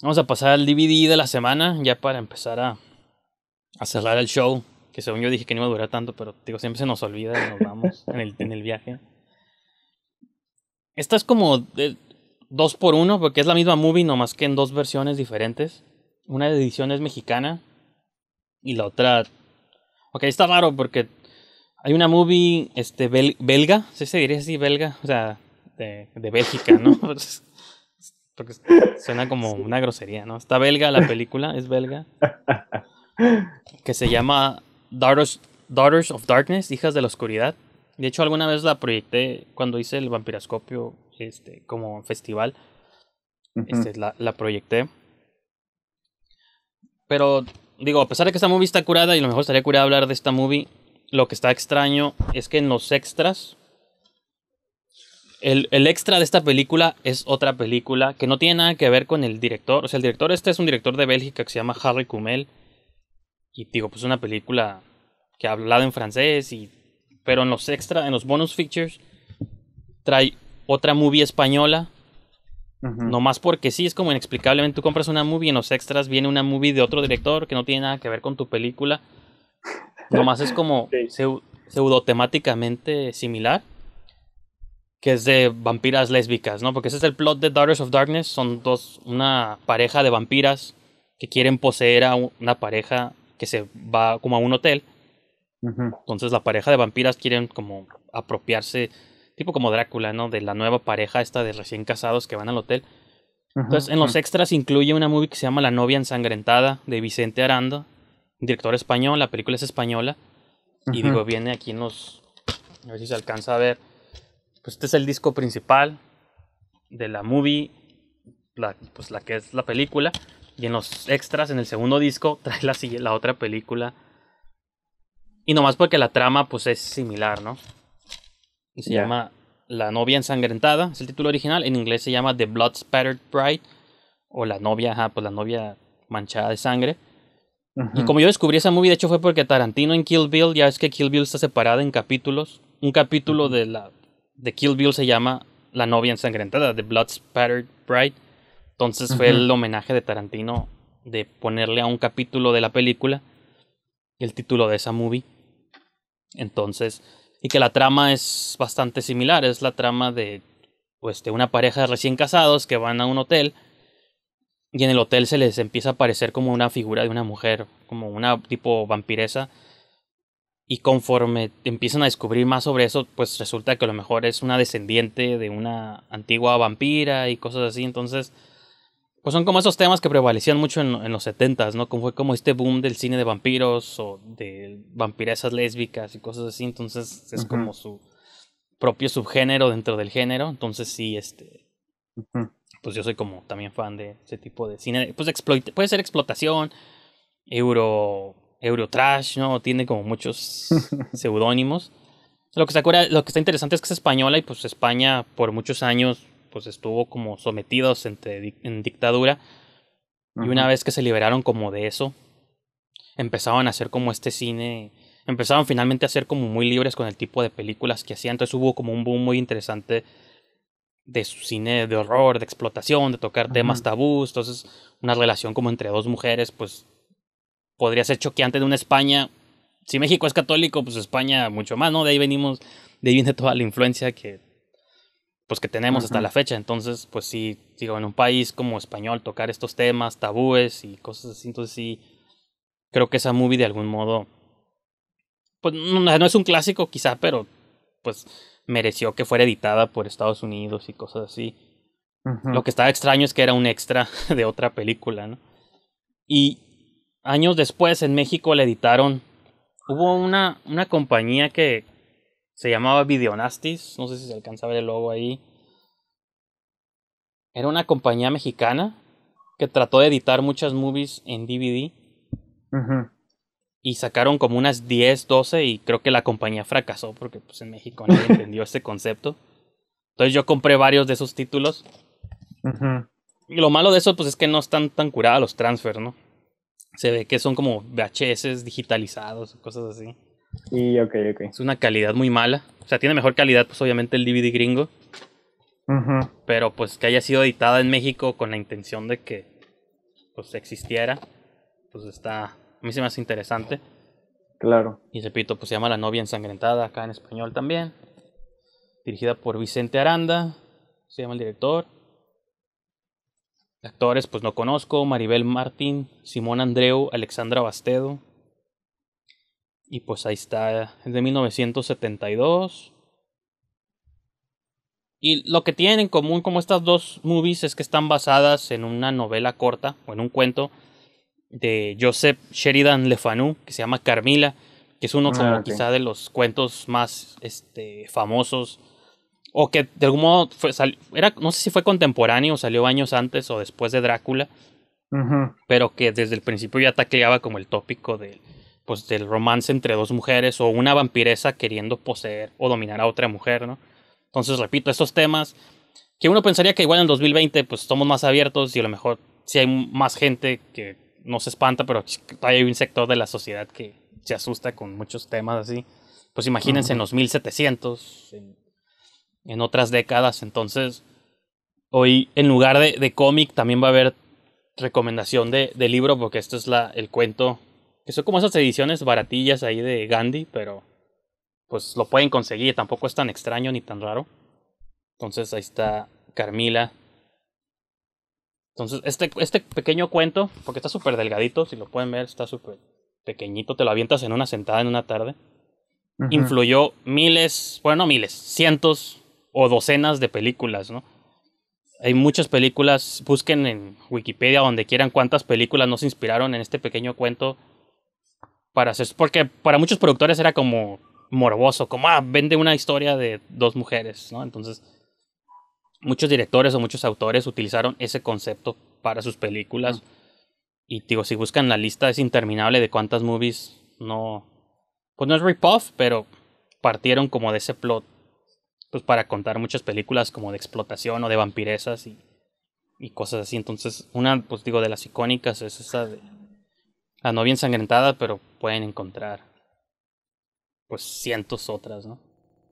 Vamos a pasar al DVD de la semana, ya para empezar a, cerrar el show. Que según yo dije que no iba a durar tanto, pero digo, siempre se nos olvida y nos vamos en, el, en el viaje. Esta es como dos por uno, porque es la misma movie, nomás que en dos versiones diferentes. Una edición es mexicana y la otra. Ok, está raro porque hay una movie este, belga, ¿sí se diría así? Belga, o sea, de, de Bélgica, ¿no? Pues, suena como una grosería, ¿no? Está belga la película, es belga. que se llama Daughters, of Darkness, Hijas de la Oscuridad. De hecho, alguna vez la proyecté cuando hice el vampiroscopio este, como festival. Este, la, la proyecté. Pero, digo, a pesar de que esta movie está curada, y a lo mejor estaría curada hablar de esta movie, lo que está extraño es que en los extras el, extra de esta película es otra película que no tiene nada que ver con el director. O sea, el director este es un director de Bélgica que se llama Harry Kumel. Y digo, pues una película que ha hablado en francés y... Pero en los extra, en los bonus features, trae otra movie española. No Nomás porque sí, es como inexplicablemente tú compras una movie y en los extras viene una movie de otro director que no tiene nada que ver con tu película. más es como pseudo temáticamente similar que es de vampiras lésbicas, ¿no? Porque ese es el plot de Daughters of Darkness. Son dos, una pareja de vampiras que quieren poseer a una pareja que se va como a un hotel. Entonces la pareja de vampiras quieren como apropiarse, tipo como Drácula, ¿no? De la nueva pareja esta de recién casados que van al hotel. Entonces en los extras incluye una movie que se llama La novia ensangrentada de Vicente Aranda, director español, la película es española. Y digo, viene aquí los A ver si se alcanza a ver pues este es el disco principal de la movie, la, pues la que es la película. Y en los extras, en el segundo disco, trae la, la otra película. Y nomás porque la trama pues es similar, ¿no? Y se llama La novia ensangrentada, es el título original. En inglés se llama The Blood Spattered Bride. O la novia, ajá, pues la novia manchada de sangre. Y como yo descubrí esa movie, de hecho fue porque Tarantino en Kill Bill, ya es que Kill Bill está separada en capítulos. Un capítulo de la The Kill Bill se llama La novia ensangrentada, The Blood Spattered Bride. Entonces fue el homenaje de Tarantino de ponerle a un capítulo de la película el título de esa movie. Entonces, y que la trama es bastante similar, es la trama de pues, de una pareja de recién casados que van a un hotel y en el hotel se les empieza a aparecer como una figura de una mujer, como una tipo vampiresa y conforme empiezan a descubrir más sobre eso, pues resulta que a lo mejor es una descendiente de una antigua vampira y cosas así. Entonces, pues son como esos temas que prevalecían mucho en, los 70s, ¿no? Como fue como este boom del cine de vampiros o de vampiresas lésbicas y cosas así. Entonces, es como su propio subgénero dentro del género. Entonces, sí, este. Pues yo soy como también fan de ese tipo de cine. Pues puede ser explotación, euro Eurotrash, ¿no? Tiene como muchos seudónimos. Lo que, se lo que está interesante es que es española y pues España por muchos años pues estuvo como sometidos en, en dictadura. Y una vez que se liberaron como de eso, Empezaron a hacer como este cine, empezaron finalmente a ser como muy libres con el tipo de películas que hacían. Entonces hubo como un boom muy interesante de su cine de horror, de explotación, de tocar temas tabús. Entonces una relación como entre dos mujeres pues podría ser choqueante de una España. Si México es católico, pues España mucho más, ¿no? De ahí venimos, de ahí viene toda la influencia que pues que tenemos hasta la fecha. Entonces, pues sí, digo, en un país como español tocar estos temas, tabúes y cosas así, entonces sí creo que esa movie de algún modo pues no, es un clásico quizá, pero pues mereció que fuera editada por Estados Unidos y cosas así. Lo que estaba extraño es que era un extra de otra película, ¿no? Y años después en México la editaron. Hubo una, una compañía que se llamaba Videonastis, no sé si se alcanza a ver el logo ahí. Era una compañía mexicana que trató de editar muchas movies en DVD. Y sacaron como unas 10, 12 y creo que la compañía fracasó porque pues, en México nadie entendió este concepto. Entonces yo compré varios de esos títulos. Y lo malo de eso pues es que no están tan curados los transfers, ¿no? Se ve que son como VHS digitalizados, cosas así. Y ok, ok. Es una calidad muy mala. O sea, tiene mejor calidad, pues obviamente, el DVD gringo. Pero pues que haya sido editada en México con la intención de que pues existiera, pues está, a mí se me hace interesante. Claro. Y repito, pues se llama La novia ensangrentada, acá en español también. Dirigida por Vicente Aranda, se llama el director. Actores, pues no conozco, Maribel Martín, Simón Andreu, Alexandra Bastedo. Y pues ahí está, es de 1972. Y lo que tienen en común como estas dos movies es que están basadas en una novela corta o en un cuento de Joseph Sheridan Le que se llama Carmila, que es uno ah, quizá de los cuentos más este, famosos o que de algún modo fue, sal, era, no sé si fue contemporáneo, salió años antes o después de Drácula, pero que desde el principio ya tacleaba como el tópico del, pues, del romance entre dos mujeres o una vampiresa queriendo poseer o dominar a otra mujer, ¿no? Entonces, repito, esos temas que uno pensaría que igual en 2020 pues somos más abiertos y a lo mejor si hay más gente que no se espanta, pero hay un sector de la sociedad que se asusta con muchos temas así. Pues imagínense en los 1700, en en otras décadas. Entonces, hoy en lugar de, de cómic también va a haber recomendación de, de libro porque esto es la, el cuento. Que son como esas ediciones baratillas ahí de Gandhi, pero pues lo pueden conseguir. Tampoco es tan extraño ni tan raro. Entonces ahí está Carmila. Entonces este, este pequeño cuento, porque está súper delgadito, si lo pueden ver, está súper pequeñito, te lo avientas en una sentada en una tarde. Influyó miles, bueno, miles, cientos o docenas de películas, ¿no? Hay muchas películas, busquen en Wikipedia donde quieran cuántas películas nos inspiraron en este pequeño cuento para hacer, porque para muchos productores era como morboso, como, ah, vende una historia de dos mujeres, ¿no? Entonces, muchos directores o muchos autores utilizaron ese concepto para sus películas. Y digo, si buscan la lista es interminable de cuántas movies no... Pues no es off pero partieron como de ese plot pues para contar muchas películas como de explotación o de vampiresas y, y cosas así. Entonces, una, pues digo, de las icónicas es esa de la novia ensangrentada, pero pueden encontrar pues cientos otras, ¿no?